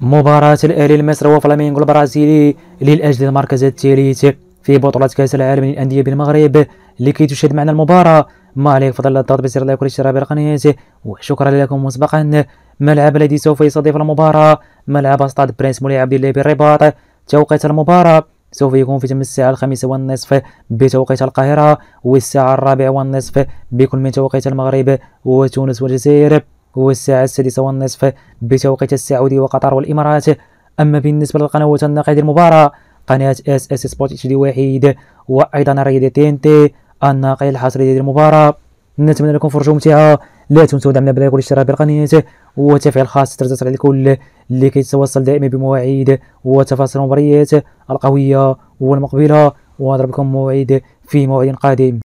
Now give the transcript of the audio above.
مباراة الأهلي المصري وفلامينغو البرازيلي للأجل المركز الثالث في بطولة كأس العالم للأندية بالمغرب لكي تشاهد معنا المباراة ما عليك فضل الضغط بزر لايك والاشتراك بالقناة وشكرا لكم مسبقا ملعب الذي سوف يستضيف المباراة ملعب استاد برنس عبد الله بالرباط توقيت المباراة سوف يكون في تم الساعة الخامسة والنصف بتوقيت القاهرة والساعة الرابعة والنصف بكل من توقيت المغرب وتونس والجزائر والساعة السادسة والنصف بتوقيت السعودي وقطر والإمارات أما بالنسبة للقنوات الناقد المباراة قناة اس اس سبوت اتش دي واحد وأيضا ريدي تي ان تي الناقد الحصري ديال المباراة نتمنى لكم فرجة ممتعة لا تنسوا دعمنا بلايك والاشتراك بالقناة وتفعيل خاص الترسل على الكل لكي تتوصل دائما بمواعيد وتفاصيل المباريات القوية والمقبلة لكم موعد في موعد قادم